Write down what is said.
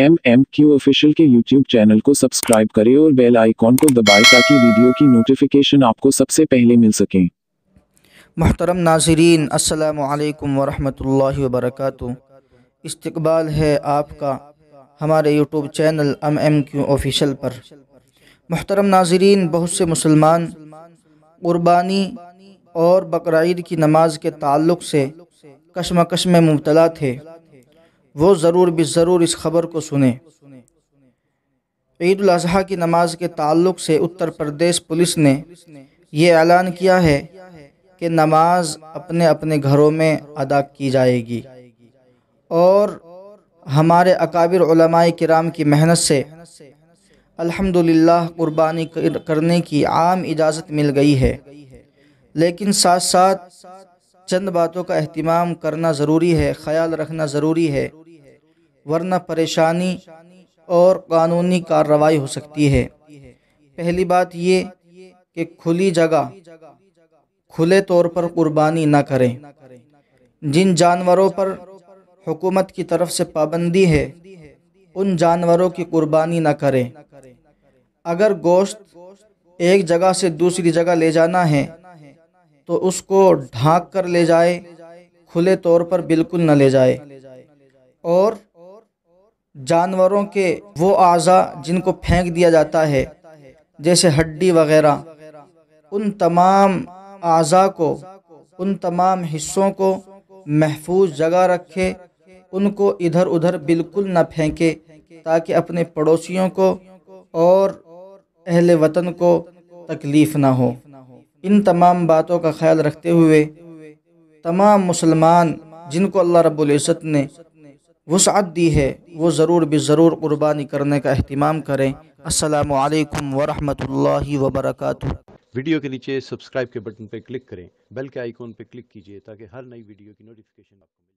M M Q official के YouTube channel को subscribe करें और बेल आइकॉन को दबाएं ताकि वीडियो की नोटिफिकेशन आपको सबसे पहले मिल सके मोहतरम नाजरीन असलकम वरम वर्क इस्तबाल है आपका हमारे YouTube channel M M Q official पर मोहतरम नाजरीन बहुत से मुसलमान क़ुरबानी और बकर की नमाज के ताल्लुक़ से कशमकश में मुबतला थे वो ज़रूर भी ज़रूर इस खबर को सुने ईद अजी की नमाज के ताल्लुक से उत्तर प्रदेश पुलिस ने ये ऐलान किया है कि नमाज अपने अपने घरों में अदा की जाएगी और हमारे अकाबिर कराम की मेहनत से अल्हम्दुलिल्लाह कुर्बानी करने की आम इजाज़त मिल गई है लेकिन साथ साथ चंद बातों का अहतमाम करना ज़रूरी है ख्याल रखना ज़रूरी है वरना परेशानी और कानूनी कार्रवाई हो सकती है पहली बात ये कि खुली जगह खुले तौर पर कुर्बानी ना करें जिन जानवरों पर हुकूमत की तरफ से पाबंदी है उन जानवरों की कुर्बानी ना करें अगर गोश्त एक जगह से दूसरी जगह ले जाना है तो उसको ढाँक कर ले जाए खुले तौर पर बिल्कुल न ले जाए और जानवरों के वो अज़ा जिनको फेंक दिया जाता है जैसे हड्डी वगैरह उन तमाम अज़ा को उन तमाम हिस्सों को महफूज जगह रखे उनको इधर उधर बिल्कुल न फेंके ताकि अपने पड़ोसियों को और अहल वतन को तकलीफ़ ना हो इन तमाम बातों का ख्याल रखते हुए तमाम मुसलमान जिनको अल्लाह रब्बुल इज़्ज़त ने वसअत दी है वो ज़रूर भी ज़रूर कुर्बानी करने का अहतमाम करें असलकम वरहमल वबरक वीडियो के नीचे सब्सक्राइब के बटन पर क्लिक करें बेल के आइकॉन पर क्लिक कीजिए ताकि हर नई वीडियो की नोटिफिकेशन आपको